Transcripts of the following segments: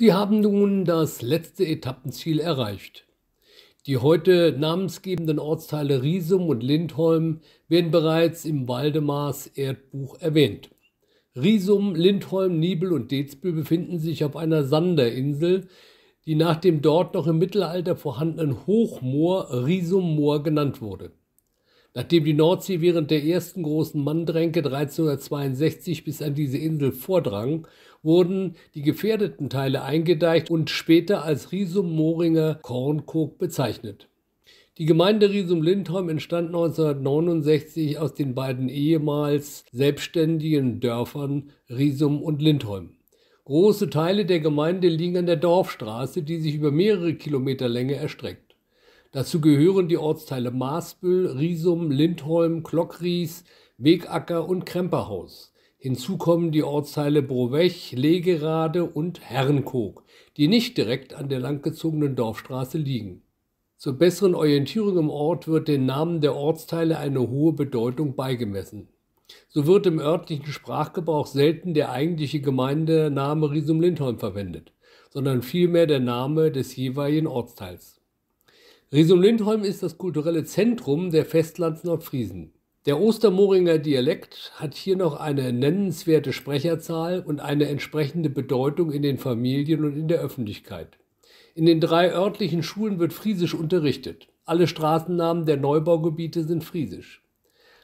Sie haben nun das letzte Etappenziel erreicht. Die heute namensgebenden Ortsteile Riesum und Lindholm werden bereits im Waldemars Erdbuch erwähnt. Riesum, Lindholm, Nibel und Dezbühl befinden sich auf einer Sanderinsel, die nach dem dort noch im Mittelalter vorhandenen Hochmoor Risummoor genannt wurde. Nachdem die Nordsee während der ersten großen Manndränke 1362 bis an diese Insel vordrang, wurden die gefährdeten Teile eingedeicht und später als Risum-Moringer Kornkog bezeichnet. Die Gemeinde Risum-Lindholm entstand 1969 aus den beiden ehemals selbstständigen Dörfern Risum und Lindholm. Große Teile der Gemeinde liegen an der Dorfstraße, die sich über mehrere Kilometer Länge erstreckt. Dazu gehören die Ortsteile Maasbüll, Riesum, Lindholm, Klockries, Wegacker und Kremperhaus. Hinzu kommen die Ortsteile Brovech, Legerade und Herrenkog, die nicht direkt an der langgezogenen Dorfstraße liegen. Zur besseren Orientierung im Ort wird den Namen der Ortsteile eine hohe Bedeutung beigemessen. So wird im örtlichen Sprachgebrauch selten der eigentliche Gemeindename Riesum-Lindholm verwendet, sondern vielmehr der Name des jeweiligen Ortsteils. Resum-Lindholm ist das kulturelle Zentrum der Festlands-Nordfriesen. Der Ostermoringer Dialekt hat hier noch eine nennenswerte Sprecherzahl und eine entsprechende Bedeutung in den Familien und in der Öffentlichkeit. In den drei örtlichen Schulen wird Friesisch unterrichtet. Alle Straßennamen der Neubaugebiete sind Friesisch.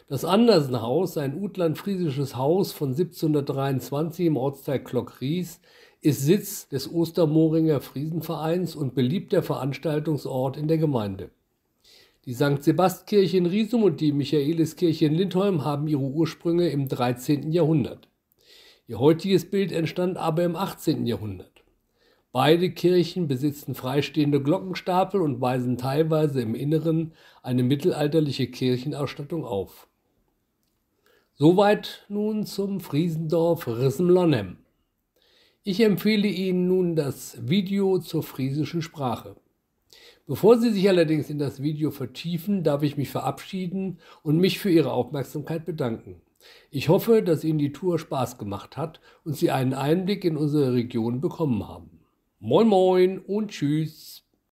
Das Andersenhaus, ein utland-friesisches Haus von 1723 im Ortsteil Klockries, ist Sitz des Ostermohringer Friesenvereins und beliebter Veranstaltungsort in der Gemeinde. Die St. Sebastkirche in Riesum und die Michaeliskirche in Lindholm haben ihre Ursprünge im 13. Jahrhundert. Ihr heutiges Bild entstand aber im 18. Jahrhundert. Beide Kirchen besitzen freistehende Glockenstapel und weisen teilweise im Inneren eine mittelalterliche Kirchenausstattung auf. Soweit nun zum Friesendorf Rissenlonhem. Ich empfehle Ihnen nun das Video zur friesischen Sprache. Bevor Sie sich allerdings in das Video vertiefen, darf ich mich verabschieden und mich für Ihre Aufmerksamkeit bedanken. Ich hoffe, dass Ihnen die Tour Spaß gemacht hat und Sie einen Einblick in unsere Region bekommen haben. Moin moin und tschüss.